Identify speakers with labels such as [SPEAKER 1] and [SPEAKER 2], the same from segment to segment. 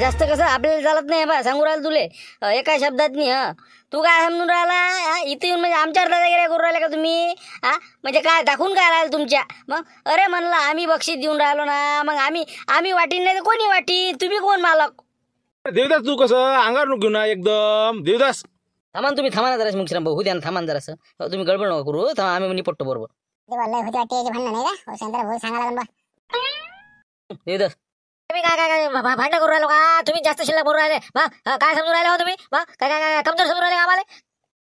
[SPEAKER 1] जास्त कसं आपल्याला चालत नाही बा सांगू राहिलं तुले एका शब्दात नाही तू काय समजून राहिला इथे येऊन म्हणजे आमच्यावर दादागिऱ्या करू राहिले का तुम्ही हा म्हणजे काय दाखवून काय राहिलं तुमच्या मग अरे म्हणला आम्ही बक्षीस देऊन राहिलो ना मग आम्ही आम्ही वाटी नाही तर कोणी वाटी तुम्ही कोण मालक
[SPEAKER 2] देवदास तू कसं अंगार घेऊ ना
[SPEAKER 1] एकदम देवदास थांबा तुम्ही थांबा ना जरा मुखश्राम भाऊ द्या ना थांबा हो, तुम्ही गडबड नका करू हो. थांबा आम्ही निपटतो बरोबर देवा हो, काय काय काय करू राहिलो का तुम्ही जास्त शिल्लक बोलू राहिले काय समजून राहिले हो तुम्ही काय काय काय कमजोर समजून राहिले आम्हाला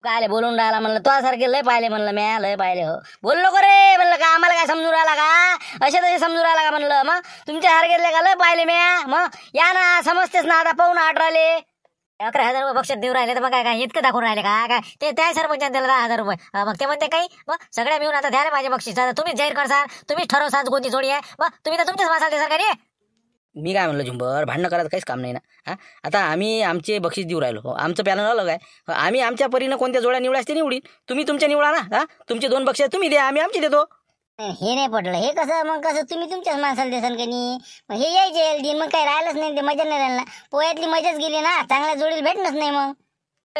[SPEAKER 1] काय बोलून राहिला म्हणलं तुझ्या सारखे लय पाहिले म्हणलं म्या लय पाहिले हो बोललो नको रे म्हणलं का आम्हाला काय समजून राहिला का असे तसे समजून राहिला का म्हणलं मग तुमच्या सारखे का लय पाहिले म्या मग या ना समजतेच ना आता पाहून आठ राहिले अकरा हजार रुपये पक्षात देऊ राहिले तर मग काय काय इतकं दाखवून राहिले का काय ते त्या सर म्हणजे त्याला दहा हजार रुपये मग ते म्हणते काही मग सगळ्या मिळून आता द्या माझे बक्षीस आता तुम्हीच जाहीर करसाल तुम्हीच ठरवसाल कोणती जोडी आहे मग तुम्ही तर तुमच्याच मासाल सर का मी काय म्हणलो झुंबर भांडणं करायचं काहीच काम नाही ना हा आता आम्ही आमचे बक्षीस देऊ राहिलो हो, आमचं पॅनल अलग आहे हो, आम्ही आमच्या परीनं कोणत्या जोड्या निवडायच ते निवडीन तुम्ही तुमच्या निवडा ना हा तुमचे दोन बक्षीस तुम्ही द्या आम्ही आमचे देतो
[SPEAKER 3] हे नाही पटलं हे कसं मग कसं तुम्ही तुमच्याच माणसाला देसान का नाही मग हे यायचे दिन मग काही राहिलंच नाही ते मजा नाही राहिला पोयातली मजाच गेली ना चांगल्या जोडीला भेटणंच नाही
[SPEAKER 1] मग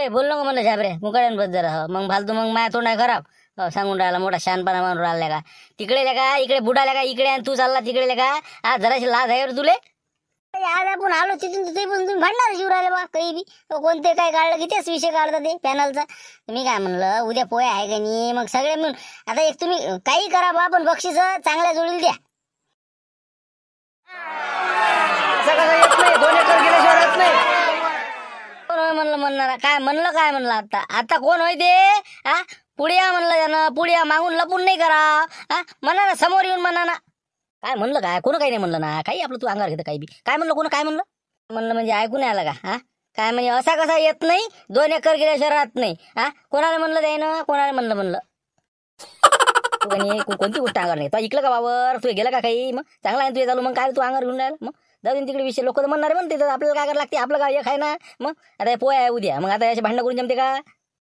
[SPEAKER 1] ए बोललो का म्हणलं झाबरे मुकाड्यान बस जरा मग फालतू मग माया तोंड आहे खराब सांगून राहिला मोठा शानपणा मारून राहिला का तिकडे का इकडे बुडाल्या का इकडे आणि तू चालला तिकडे का आज जराशी लाज आहे वर तुले आज आपण आलो तिथून ते पण तुम्ही भांडणार शिवरायला बा काही बी कोणते
[SPEAKER 3] काय काढलं की विषय काढता ते पॅनलचा मी काय म्हणलं उद्या पोहे आहे का नाही मग सगळे मिळून आता एक तुम्ही काही करा बा पण बक्षीस चांगल्या जोडील द्या
[SPEAKER 1] म्हणलं म्हणणार काय म्हणलं काय म्हणलं आता आता कोण होय ते हा पुढे म्हणलं त्यानं पुढे मागून लपून नाही करा हा म्हणा ना समोर येऊन म्हणा ना काय म्हणलं काय कोण काही नाही म्हणलं ना काही आपलं तू अंगार घेतं काही बी काय म्हणलं कोण काय म्हणलं म्हणलं म्हणजे ऐकून आलं का हा काय म्हणजे असा कसा येत नाही दोन एकर गेल्या शहरात नाही हा कोणाला म्हणलं जाईन कोणाला म्हणलं म्हणलं कोणती गोष्ट अंगावर नाही तू ऐकलं का बावर तू गेला का काही मग चांगला आहे तू चालू मग काय तू अंगार घेऊन राहिला मग जाऊन तिकडे विषय लोक तर म्हणणार म्हणते आपल्याला काय करायला लागते आपलं काय एक आहे ना मग आता पोया आहे उद्या मग आता याचे भांडण करून जमते का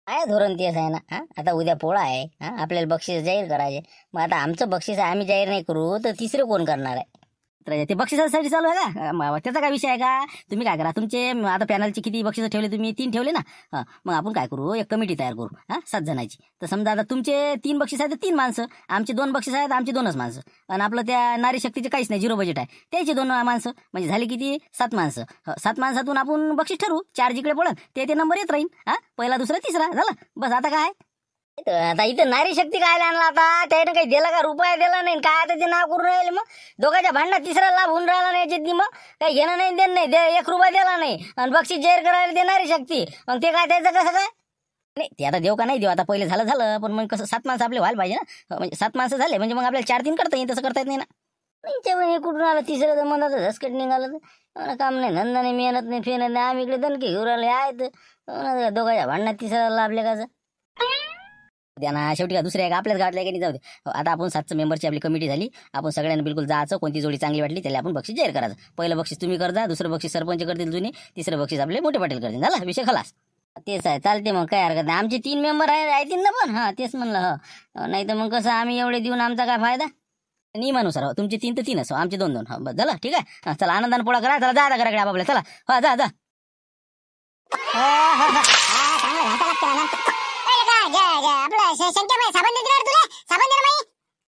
[SPEAKER 1] काय धोरण तेच आहे ना हा आता उद्या पोळा आहे हा आपल्याला बक्षीस जाहीर करायचे मग आता आमचं बक्षीस आम्ही जाहीर नाही करू तर तिसरं कोण करणार आहे ते बक्षिसासाठी चालू आहे का त्याचा काय विषय आहे का तुम्ही काय करा तुमचे आता पॅनलचे किती बक्षिसं ठेवले तुम्ही तीन ठेवले ना मग आपण काय करू एक कमिटी तयार करू हा सात जणांची तर समजा आता तुमचे तीन बक्षीस आहेत तीन माणसं आमचे दोन बक्षीस आहेत आमचे दोनच माणसं आणि आपलं त्या नारी शक्तीचे काहीच नाही झिरो बजेट आहे त्याचे दोन माणसं म्हणजे झाले किती सात माणसं सात माणसातून आपण बक्षीस ठरवू चार जिकडे पडत ते ते नंबर येत राहील हा पहिला दुसरा तिसरा झाला बस आता काय आता इथं नारी शक्ती काय आणला आता त्याने काही दिला का रुपया दिला नाही काय आता ते नाव करून राहिले मग दोघांच्या भांडणात तिसरा लाभ होऊन राहिला नाही मग काही घेणं नाही देणं नाही दे- एक रुपया दिला नाही आणि बक्षीस जाहीर करायला नारी शक्ती मग ते काय त्याचं कसं काय नाही ते आता देऊ का नाही देऊ आता पहिले झालं झालं पण मग कसं सात माणसं आपले व्हायला पाहिजे ना म्हणजे सात माणसं झाले म्हणजे मग आपल्याला चार तीन करता येईल तसं करता येत नाही ना नाही कुठून आलं तिसरं तर मनात झसकट निघालं काम नाही धंदा नाही मेहनत नाही फेनत नाही आम्ही इकडे दणके घेऊन राहिले आहेत दोघांच्या भांडणात तिसऱ्याला लाभले का त्यांना शेवटी का दुसऱ्या आपल्याच गाडल्या की नाही जाऊ दे आता आपण सातचं मेंबरची आपली कमिटी झाली आपण सगळ्यांना बिलकुल जायचं कोणती जोडी चांगली वाटली त्याला आपण बक्षीस जाहीर करायचं पहिलं बक्षीस तुम्ही करता दुसरं बक्षीस सरपंच करतील जुनी तिसरं बक्षीस आपले मोठे पाटील करतील झाला विषय खलास तेच आहे चालते मग काय हरकत नाही आमचे तीन मेंबर आहे तीन ना पण हां तेच म्हणलं हां नाही तर मग कसं आम्ही एवढे देऊन आमचा काय फायदा नियमानुसार हो तुमचे तीन तर तीन असो आमचे दोन दोन हा झालं ठीक आहे चला आनंदाने पोळा करा चला जा घराकडे आपापल्या चला हा जा जा शंके माय साबण देणार तुला
[SPEAKER 4] साबण दे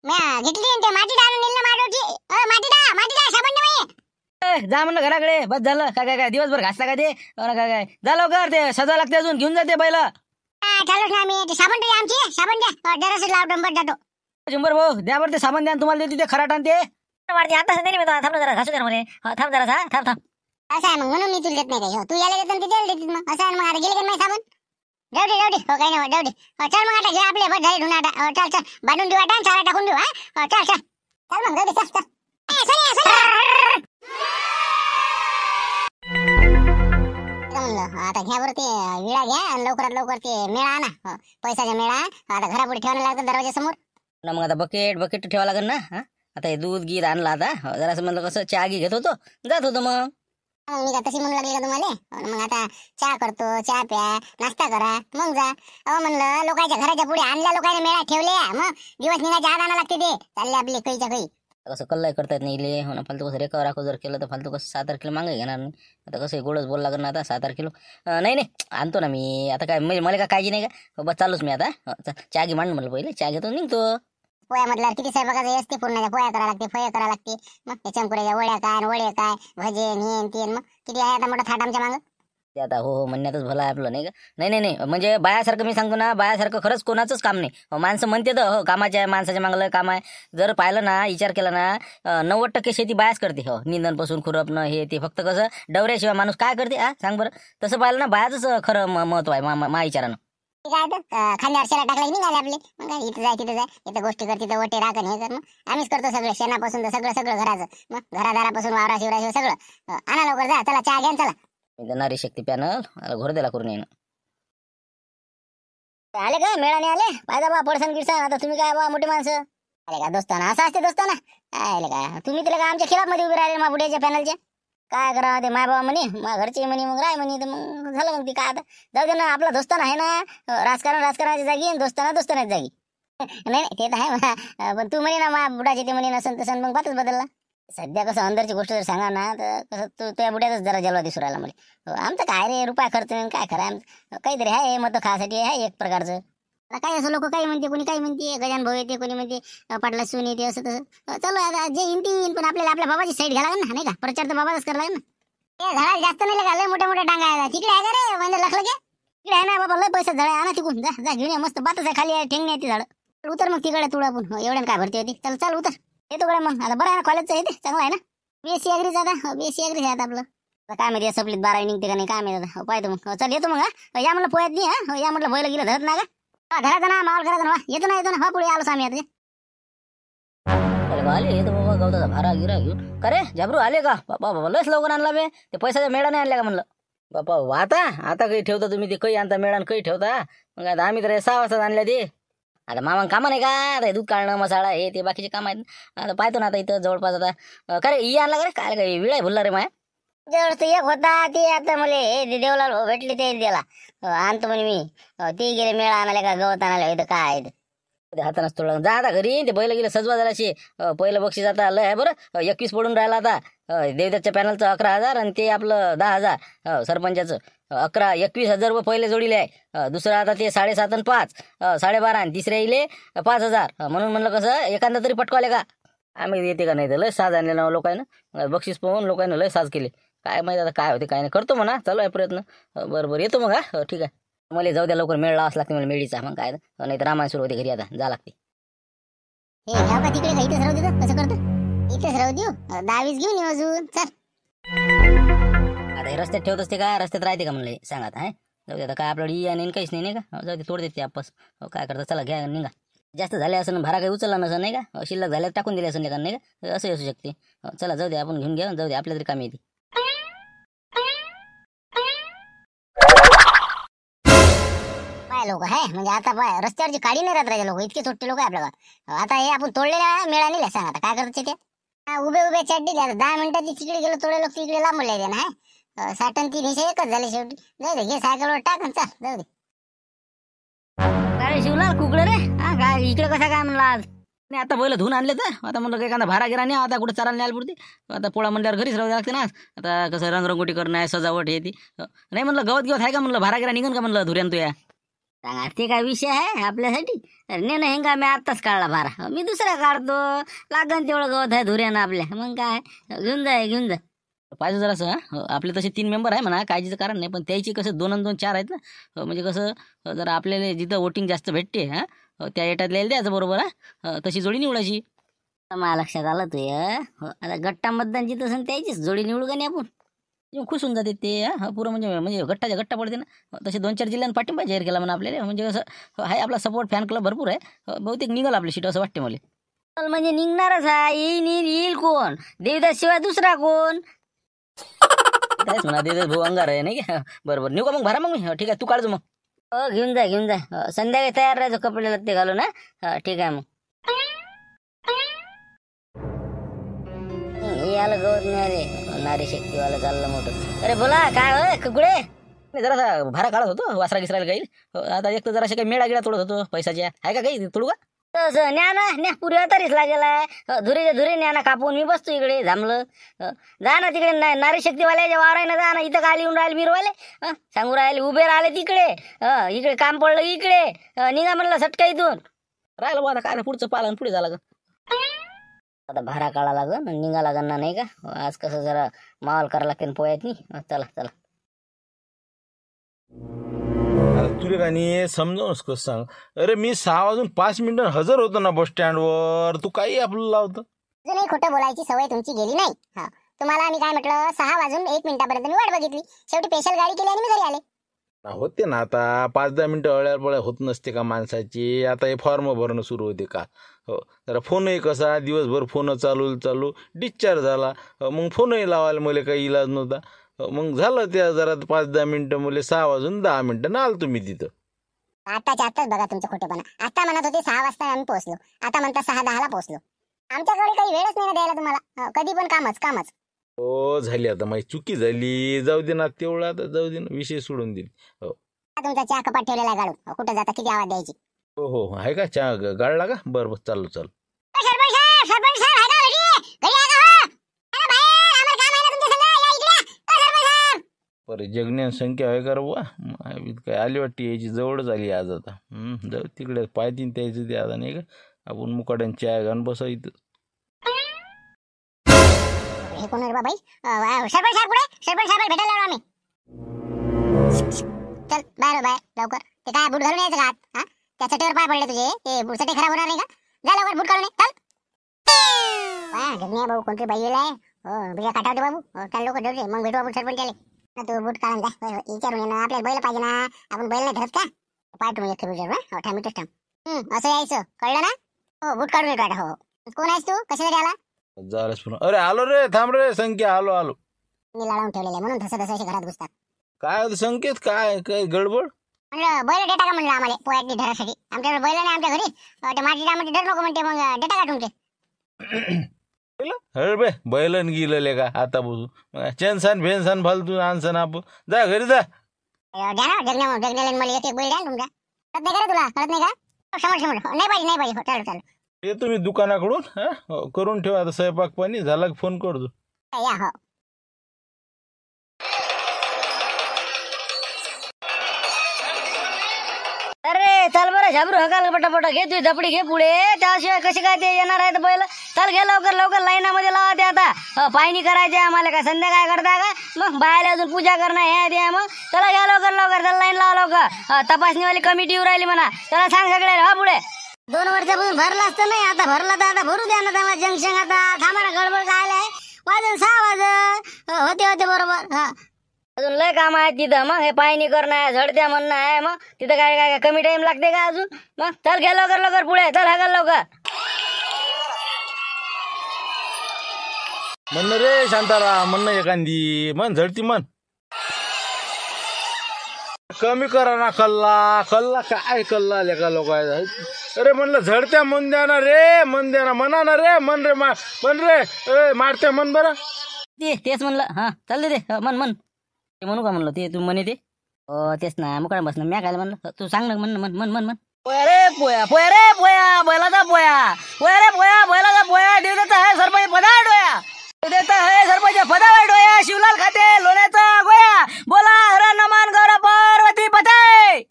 [SPEAKER 4] माई म्या घेतली ते माटी डाळ नील माडोची माटी डाळ माटी डाळ साबण दे
[SPEAKER 1] माई ए, जा म्हणलं घराकडे बस झालं काय काय काय दिवसभर घासता का ते काय काय जा घर ते सजा लागते अजून घेऊन जाते बैल ठरलो ठेवा मी ते साबण द्या आमची साबण द्या दरस लाव डंबर जातो झुंबर भाऊ द्या बरं ते साबण द्या तुम्हाला देते ते खराट आणि ते वाढते आता नाही मी थांब जरा घासू दे ना मला थांब जरा हा, थांब असं आहे मग म्हणून मी तुला देत नाही काही हो, तू याला देत आणि ते त्याला देत मग असं आहे
[SPEAKER 4] मग आता गेले का नाही साबण जाऊ दे जाऊ दे हो काही नाही हो, जाऊ दे हो, चल मग आता घे आपले बस झाले धुणं आता हो, चल चल बांधून देऊ आता चारा टाकून देऊ हा चल चल चल मग जाऊ दे चल चल आता घ्या बरं ते विळा घ्या आणि लवकरात लवकर ते मेळा ना पैशाचा मेळा आता घरापुढे ठेवायला लागतं दरवाजा
[SPEAKER 1] समोर मग आता बकेट बकेट ठेवा लागेल ना आता हे दूध गीत आणलं आता जरासं समजलं कसं चहा घेत होतो जात होतो मग
[SPEAKER 4] मग मी तशी म्हणू लागली का तुम्हाला मग आता चहा करतो चहा प्या नाश्ता करा मग जा अहो म्हणलं लोकांच्या घराच्या पुढे आणल्या लोकांना मेळा ठेवल्या
[SPEAKER 1] मग दिवस निघायचे आज आणा लागते ते चालले आपले कैच्या काही कसं कल्लाय करतात नाही इले हो फालतू कसं रेखा राखो जर केलं तर फालतू कसं सात किलो मागे घेणार नाही आता कसं गोडच बोल लागणार आता सात किलो नाही नाही आणतो ना मी आता काय म्हणजे मला काय काळजी नाही का बस चालूच मी आता चहा घे मांड म्हणलं पहिले चहा घेतो निघतो
[SPEAKER 4] पोया म्हटल्यावर किती स्वयंपाकाचं येस ते पूर्णाच्या पोया करावं लागते फळ्या करावं लागते मग ते चमकुऱ्याच्या वळ्या काय वळे काय भजे नेन तेन मग
[SPEAKER 1] किती आहे आता मोठा थाट आमच्या ते आता हो हो म्हणण्यातच भला आहे आपलं नाही का नाही नाही नाही म्हणजे बायासारखं मी सांगतो ना बायासारखं खरंच कोणाचंच काम नाही माणसं म्हणते तर हो कामाचे आहे माणसाच्या मागलं काम आहे जर पाहिलं ना विचार केला ना नव्वद टक्के शेती बायास करते हो पासून खुरपणं हे ते फक्त कसं डवऱ्याशिवाय माणूस काय करते हा सांग बरं तसं पाहिलं ना बायाचंच खरं महत्व आहे मा मा- मा विचारानं
[SPEAKER 4] काय तर खांद्यावर टाकला की निघाले आपले मग इथं जाय तिथं जाय इथं गोष्टी कर तिथं ओटे राखण हे कर मग आम्हीच करतो सगळं शेणापासून सगळं सगळं घराचं मग घरादारापासून
[SPEAKER 1] वावरा शिवरा सगळं आणा लवकर जा चला चहा घ्या चला नारी शक्ती पॅनल दिला करून येणं
[SPEAKER 3] आले का मेळाने आले पाहिजे बा पडसन गिरसन आता तुम्ही काय बा मोठे माणसं आले का ना असं असते दोस्ताना आले का तुम्ही तिला का आमच्या खिलाफ मध्ये उभे राहिले मा बुड्याच्या पॅनलच्या काय करा ते माय बाबा म्हणे मा घरचे म्हणे मग राय म्हणे मग झालं मग ती काय आता जाऊ ना आपला दोस्तान आहे ना राजकारण राजकारणाची जागी आणि दोस्ताना दोस्तानाच जागी नाही ते तर आहे पण तू म्हणे ना मा बुडाचे ते म्हणे नसन तसं मग बातच बदलला सध्या कसं अंदरची गोष्ट जर सांगा ना तर कसं तू त्या बुड्यातच जरा जलवा दिसू राहिला म्हणजे आमचं काय रे रुपया खर्च काय खरं आमचं काहीतरी आहे मत खासाठी आहे एक प्रकारचं काय असं लोक काय म्हणते कोणी काय म्हणते गजान भाऊ येते कोणी म्हणते पाटला सून येते असं तसं चलो आता जे येईन पण आपल्याला आपल्या बाबाची साईड घ्या लागेल ना नाही का प्रचार तर बाबाच करायला लागेल
[SPEAKER 4] ना झाला जास्त नाही लागलं मोठ्या मोठ्या डांगा आहे तिकडे आहे का रे म्हणजे लखलं
[SPEAKER 3] तिकडे आहे ना बाबा लय पैसा आहे आणा तिकून जा जा घेऊन मस्त बातच आहे खाली ठेंगणे ती झाड उतर मग तिकडे तुळा पण हो, एवढ्या काय भरती होती चल चल उतर येतो कडे मग आता बरं आहे कॉलेजचं येते चांगला आहे ना बीएससी अग्रीच आता बीएससी हो, अग्रीच आहे आपलं काय माहिती सपलीत आपली बारा निघते का नाही काय माहिती हो, पाहतो मग चल येतो मग या म्हटलं पोयात नाही हा या म्हटलं पोयला गेलं धरत ना का ना येतो ना येतो ना
[SPEAKER 1] आलो अरे बा बाबा भारा गिरा घेऊन खरे जाबरू आले का बाबा बाबा लस लवकर आणला बे ते मेडा नाही आणल्या का म्हणलं बापा आता आता काही ठेवता तुम्ही ते काही आणता मेळान काही ठेवता मग आता आम्ही तर सहा वाजता आणल्या ते आता मामा काम नाही का आता दूध काढणं मसाळा हे ते बाकीचे काम आहेत आता पाहतो ना आता इथं जवळपास आता खरे ई आणला का रे काय काय वेळ आहे भुलला रे माया एक होता ती आता मला देवला भेटले ते दिला आणतो म्हणे मी ते गेले मेळा आणाले का गवत आणाले इथं काय हातानाच तोडलं जा आता घरी ते बैल गेलं सजवा जराशी पहिलं बक्षीस आता लय आहे बरं एकवीस पडून राहिला आता देवदत्तच्या पॅनलचं अकरा हजार आणि ते आपलं दहा हजार सरपंचाचं अकरा एकवीस हजार रुपये पहिले जोडीले आहे दुसरं आता ते साडेसात आणि पाच साडेबारा आणि तिसऱ्या इले पाच हजार म्हणून म्हणलं कसं एखादा तरी पटकावले का आम्ही येते का नाही तर लय साज आणले ना लोकांना बक्षीस पाहून लोकांना लय साज केले काय माहिती आता काय होते काय नाही करतो म्हणा चालू आहे प्रयत्न बरं बरं येतो मग हा ठीक आहे मला जाऊ द्या लवकर मेळ लावाच लागते मला मेळीचा मग काय नाही तर रामायण सुरू होते घरी आता जा लागते हे आता रस्त्यात ठेवत असते का रस्त्यात राहते का म्हणले सांगा आता जाऊ दे आता काय आपल्याला ई आणि काहीच नाही नाही का जाऊ दे तोड देते आपस काय करता चला घ्या निघा जास्त झाले असं भारा काही उचलला नसं नाही का शिल्लक झाल्यावर टाकून दिले असं नाही का नाही का असं असू शकते चला जाऊ दे आपण घेऊन घ्या जाऊ दे आपल्या तरी काम येते
[SPEAKER 3] काय लोक आहे म्हणजे आता पाय रस्त्यावरची काडी नाही राहत राहिले लोक इतके सोट्टे लोक आहे
[SPEAKER 4] आपल्याला आता हे आपण तोडलेल्या मिळालेले सांग आता काय करत ते उभे उभे चड्डी आता दहा मिनिटाची तिकडे गेलो तोडे लोक तिकडे लांबले ते ना साठन तीन हिशे एकच झाले शेवटी जाऊ दे घे सायकलवर
[SPEAKER 1] टाक चाल जाऊ दे काय शिवलाल कुकडे रे हा काय इकडे कसा काय म्हणला आज नाही आता पहिलं धुवून आणले तर आता म्हणलं एखादा भारा गिरा नाही आता कुठे चालायला आल पुरती आता पोळा म्हणल्यावर घरीच राहू लागते ना आता कसं रंगरंगोटी करणं आहे सजावट हे ती नाही म्हणलं गवत गवत आहे का म्हणलं भारा गिरा निघन का म्हणलं धुऱ्यान तुया ते काय विषय आहे आपल्यासाठी अरे नाही हेंगा मी आत्ताच काढला बारा मी दुसरा काढतो लागन तेवढं गवत आहे धुऱ्यानं आपल्या मग काय घेऊन जाय घेऊन जा पाहिजे असं हो, आपले तसे तीन मेंबर आहे म्हणा काळजीचं कारण नाही पण त्याची कसं दोन दोन चार आहेत ना हो, म्हणजे कसं हो, जर आपल्याला जिथं वोटिंग जास्त भेटते हा त्या एटात लिहायला द्यायचं बरोबर हा तशी जोडी निवडायची मला लक्षात आलं तुय आता गट्टा मतदान जिथं त्याचीच जोडी निवडू का नाही आपण खुश होऊन जाते ते हा पुरं म्हणजे म्हणजे घट्टाच्या घट्टा पडते ना तसे दोन चार जिल्ह्यांना पाठिंबा जाहीर केला म्हणा आपल्याला म्हणजे असं आहे आपला सपोर्ट फॅन क्लब भरपूर आहे बहुतेक निघाल आपली शीट असं वाटते मला म्हणजे निघणारच आहे येईल येईल कोण देवदास शिवाय दुसरा कोण तेच म्हणा देवदास भाऊ अंगार आहे नाही बरोबर निघू मग भरा मग मी ठीक आहे तू काढ मग हो घेऊन जा घेऊन जा संध्याकाळी तयार राहायचो कपडे लागते घालून हा ठीक आहे मग हे आलं गवत नाही नारी शक्तीवाला चाललं मोठं अरे बोला काय हो, कुकडे मी जरा भारा काढत होतो वासरा गिसरायला काही हो, आता एक तर जरा काही मेळा गिळा तोडत होतो पैशाच्या आहे का काही तोडू का तसं न्या ना न्या पुरीवर तरीच लागेल आहे हो, धुरीच्या धुरी न्या कापून मी बसतो इकडे थांबलं जा ना तिकडे ना नारी शक्तीवाल्याच्या वावराय ना जा ना इथं खाली येऊन राहिले मिरवाले सांगू राहिले उभे राहिले तिकडे इकडे काम पडलं इकडे निघा म्हणलं सटका इथून राहिलं बघा काय पुढचं पालन पुढे झालं का आता भारा काढा मग निघा लागन नाही का आज कसं जरा माल करा लागते पोयात चला चला
[SPEAKER 2] तुला गाणी समजावून सांग अरे मी सहा वाजून पाच मिनिट हजर होतो ना बस स्टँड वर तू काही आपलं लावतो
[SPEAKER 4] नाही खोटं बोलायची सवय तुमची गेली नाही तुम्हाला मी काय म्हटलं सहा वाजून एक मिनिटापर्यंत मी वाट बघितली शेवटी स्पेशल गाडी केली आणि मी घरी आले
[SPEAKER 2] होते ना आता पाच दहा मिनटं अळ्यापळ्या होत नसते का माणसाची आता हे फॉर्म भरणं सुरू होते का हो जरा फोनही कसा दिवसभर फोन चालू चालू डिस्चार्ज झाला हो, मग फोनही लावायला मला काही इलाज नव्हता हो, मग झालं त्या जरा पाच दहा मिनटं मुले सहा वाजून दहा मिनटं ना आल तुम्ही तिथं
[SPEAKER 4] आताच आताच बघा तुमचं पण आता म्हणत होते सहा वाजता आम्ही पोहोचलो आता म्हणता सहा दहाला पोहोचलो आमच्याकडे काही वेळच नाही द्यायला तुम्हाला हो, कधी पण कामच कामच
[SPEAKER 2] हो झाली आता माझी चुकी झाली जाऊ दे ना तेवढं आता जाऊ दे ना विषय सोडून दिली हो
[SPEAKER 4] तुमचा चहा ठेवलेला जाता किती आवाज द्यायची
[SPEAKER 2] हो हो, हो. आहे का चहा गाडला गाळला का बरं बरं चालू चालू हो? संख्या आहे का काय आली वाटते यायची जवळच आज आता जाऊ तिकडे पाहतीन त्याचं ते आता नाही आपण मुकाट्यान चहा घालून बसा
[SPEAKER 4] कोण बाबाई सरपंच साहेब कुठे सरपंच साहेब भेटायला आलो
[SPEAKER 2] आम्ही चल
[SPEAKER 4] बाहेर हो, बाहेर लवकर ते काय बूट घालून यायचं का हा त्या चटेवर पाय पडले तुझे ते बूट सटे खराब होणार नाही का जा लवकर बूट काढून चल ढगण्या भाऊ कोणतरी बाई आहे हो बिया काटावते बाबू हो चल लवकर ठेवते मग भेटू आपण सरपंच आले ना तू बूट काढून जा हो, हो, विचारून ये ना आपल्याला बैल पाहिजे ना आपण बैल नाही धरत का पाय तुम्ही एक विचार हो ठाम असं यायचं कळलं ना हो बूट काढून येतो हो कोण आहेस तू कशासाठी आला
[SPEAKER 2] जायलाच अरे आलो रे थांब रे संख्या आलो आलो
[SPEAKER 4] मी लावून ठेवलेले म्हणून तसं धसाशी घरात घुसतात
[SPEAKER 2] काय संकेत काय काय गडबड
[SPEAKER 4] म्हणजे बैल डेटा का म्हणलं आम्हाला पोयाटनी धरासाठी आमच्याकडे बैल नाही आमच्या घरी ते माझी म्हणते डर नको म्हणते मग डेटा का तुमचे
[SPEAKER 2] हळबे अरे बैलन गेलेले का आता बसू भेन भेनसान फालतू आणसन आप जा घरी जा
[SPEAKER 4] अं, ना जगण्या जगण्याला मला एक एक बैल द्या तुमचा कळत नाही का तुला कळत नाही का समोर समोर हो, नाही पाहिजे नाही पाहिजे चालू हो, चालू
[SPEAKER 2] हे तुम्ही दुकानाकडून हो, करून ठेवा आता स्वयंपाक पाणी झाला की फोन करतो
[SPEAKER 4] हो.
[SPEAKER 1] अरे चल बरं शाबरू हकाल पटापटा घे तुझी झपडी घे पुढे त्याशिवाय कशी काय ते येणार आहे पहिलं चल घे लवकर लवकर लाईनामध्ये लावा ते आता हो, पाहिणी करायचे आम्हाला काय संध्याकाळ करता का मग बाहेर अजून पूजा करणं हे आहे ते मग चला घ्या लवकर लवकर चल लाईन लावा लवकर तपासणीवाली कमिटी राहिली म्हणा चला सांग सगळ्या हा पुढे दोन वर्षापासून भरला असतं नाही आता भरला तर आता भरू द्या ना त्याला जंक्शन आता थांबा गडबड काय आलाय सहा वाज हो, होते होते बरोबर अजून लय काम आहे तिथं मग हे पायनी करणं आहे झडत्या म्हणणं आहे मग तिथं काय काय काय कमी टाइम लागते का अजून मग चल घे लवकर लवकर पुढे चल हागल लवकर
[SPEAKER 2] म्हणणं रे शांताराम म्हणणं एखादी म्हण झडती म्हण कमी करा ना कल्ला कल्ला काय कल्ला लेका लोक अरे म्हणलं झडत्या मन द्या ना रे मन द्या ना म्हणा ना रे मन रे मन रे मारते मन बरं
[SPEAKER 1] ते तेच म्हणलं हा चालले ते मन मन ते म्हणू का म्हणलं ते तू म्हणे ते अ, तेच ना मुकाळ बस ना काय म्हणलं तू सांग ना म्हण मन मन मन मन पोया रे पोया पोया रे पोया बैलाचा पोया पोया रे पोया बैलाचा पोया देता है सरपंच पदा डोया देता है सरपंच पदा डोया शिवलाल खाते लोण्याचा गोया बोला हर नमान गौरव पार्वती पताय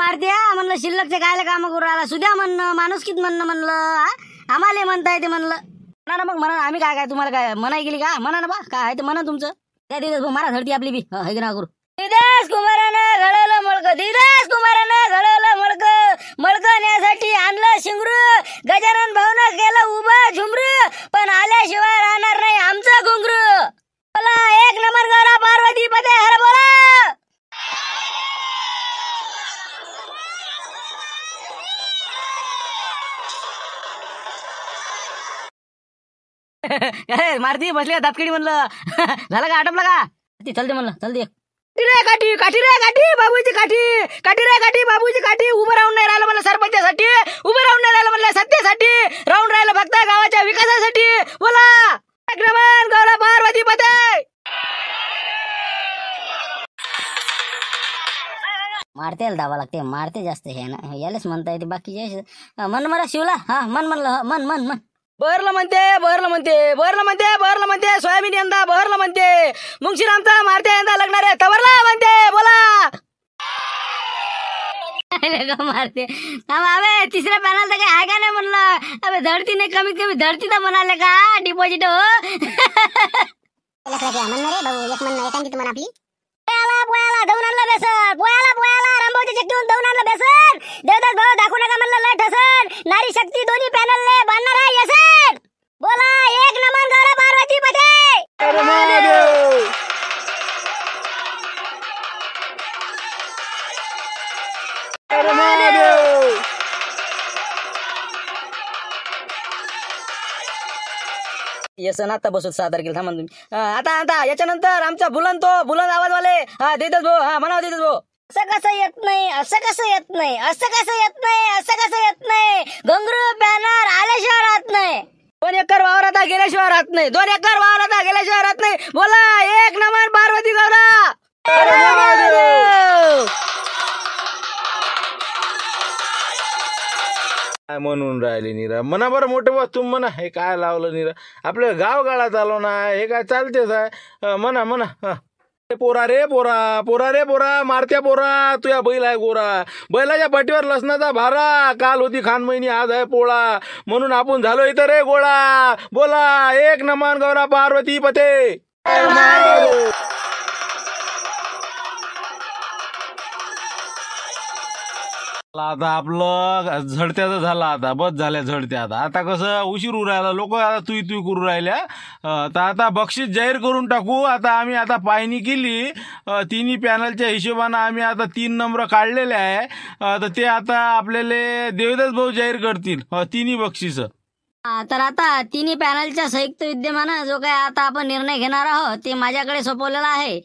[SPEAKER 1] मार द्या म्हणलं शिल्लकचे गायला काम करू राहिला सुद्या म्हणणं माणुसकीत म्हणणं म्हणलं आम्हाला म्हणता येते म्हणलं म्हणा ना मग म्हणा आम्ही काय काय तुम्हाला काय मनाई गेली का म्हणा ना काय आहे ते म्हणा तुमचं त्या दिवस मारा धडती आपली बी हे ना करू दिदास कुमारानं घडवलं मळक दिदास कुमारानं घडवलं मळक मळक आणलं शिंगरू गजानन भाऊन केलं उभं झुमरू पण आल्याशिवाय राहणार नाही आमचं घुंगरू बोला एक नंबर गौरा पार्वती पते हर बोला मारती बसली दातकडी म्हणलं झालं का आटपलं का ती चल दे म्हणलं चलते रे काठी काठी रे काठी बाबूची काठी काठी रे काठी बाबूची काठी उभं राहून नाही राहिलं म्हणलं सरपंचासाठी उभं राहून नाही राहिलं म्हणलं सत्तेसाठी राहून राहिलं फक्त गावाच्या विकासासाठी बोला गौरव पार्वती पते मारतेल दावा लागते मारते जास्त हे ना यालाच म्हणता येते बाकी मन मला शिवला हा मन म्हणलं मन मन मन बहरलं म्हणते बहरलं म्हणते बहरलं म्हणते बहरलं म्हणते सोयाबीन यंदा म्हणते मुंगशीरामचा मारते यंदा लागणार तवरला म्हणते बोला मारते अबे तिसऱ्या पॅनल तर आहे नाही म्हणलं अबे धडती नाही कमीत कमी धडती तर म्हणाले का डिपॉझिट हो
[SPEAKER 4] नका
[SPEAKER 3] म्हणलं नारी शक्ती दोन्ही ले बांधणार आहे बोला एक नमन गौरव पार्वती
[SPEAKER 2] मध्ये
[SPEAKER 1] येस आता बसून सादर केलं थांबा तुम्ही आता आता याच्यानंतर आमचा बुलंद तो बुलंद वाले हा देतच भाऊ हा म्हणा भाऊ असं कसं येत नाही असं कसं येत नाही असं कसं येत नाही असं कसं येत नाही गंगरू बॅनर आल्या शहरात नाही दोन एकर वावरात गेल्याशिवाय राहत नाही दोन एकर वावरात गेल्याशिवाय राहत नाही बोला एक नंबर पार्वती
[SPEAKER 2] काय म्हणून राहिली निरा म्हणा बरं मोठं बस तुम म्हणा हे काय लावलं निरा आपलं गाव गाळा चालवणार हे काय चालतेच आहे म्हणा म्हणा पोरा रे पोरा पोरा रे पोरा मारत्या पोरा तुया बैल आहे गोरा बैलाच्या पाठीवर लसणाचा भारा काल होती खान महिनी आज आहे पोळा म्हणून आपण झालो इथं रे गोळा बोला एक नमान गौरा पार्वती पते आता आपलं झडत्याचं झालं आता बस झाल्या झडत्या आता आता कसं उशीर राहिला लोक आता तुई तुई करू राहिल्या तर आता बक्षीस जाहीर करून टाकू आता आम्ही आता पाहणी केली तिन्ही पॅनलच्या हिशोबानं आम्ही आता तीन नंबर काढलेले आहे तर ते आता आपल्याले देवदास भाऊ जाहीर करतील तिन्ही बक्षीस
[SPEAKER 1] तर आता तिन्ही पॅनलच्या संयुक्त विद्यमानं जो काय आता आपण निर्णय घेणार आहोत ते माझ्याकडे सोपवलेला आहे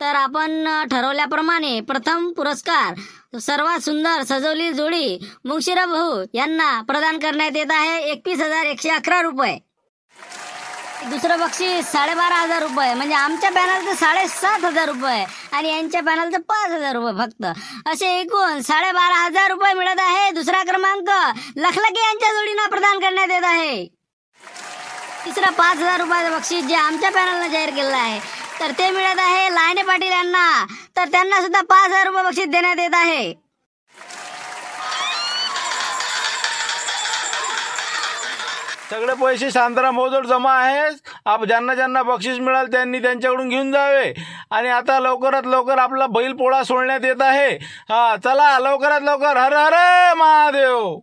[SPEAKER 1] तर आपण ठरवल्याप्रमाणे प्रथम पुरस्कार सर्वात सुंदर सजवली जोडी मुंगशिरा भाऊ यांना प्रदान करण्यात येत आहे एकतीस हजार एकशे अकरा रुपये दुसरं बक्षीस साडेबारा हजार रुपये म्हणजे आमच्या पॅनलचं साडेसात हजार रुपये आणि यांच्या पॅनलचं पाच हजार रुपये फक्त असे एकूण साडेबारा हजार रुपये मिळत आहे दुसरा क्रमांक लखलखी यांच्या जोडीना प्रदान करण्यात येत आहे तिसरा पाच हजार रुपयाचं बक्षीस जे आमच्या पॅनलनं जाहीर केलं आहे तर ते मिळत आहे लायने पाटील यांना तर त्यांना सुद्धा पाच हजार रुपये बक्षीस देण्यात येत आहे
[SPEAKER 2] सगळे पैसे सांत्रा मोज जमा आहेच आप ज्यांना ज्यांना बक्षीस मिळाल त्यांनी त्यांच्याकडून घेऊन जावे आणि आता लवकरात लवकर आपला बैल पोळा सोडण्यात येत आहे हा चला लवकरात लवकर हर हर महादेव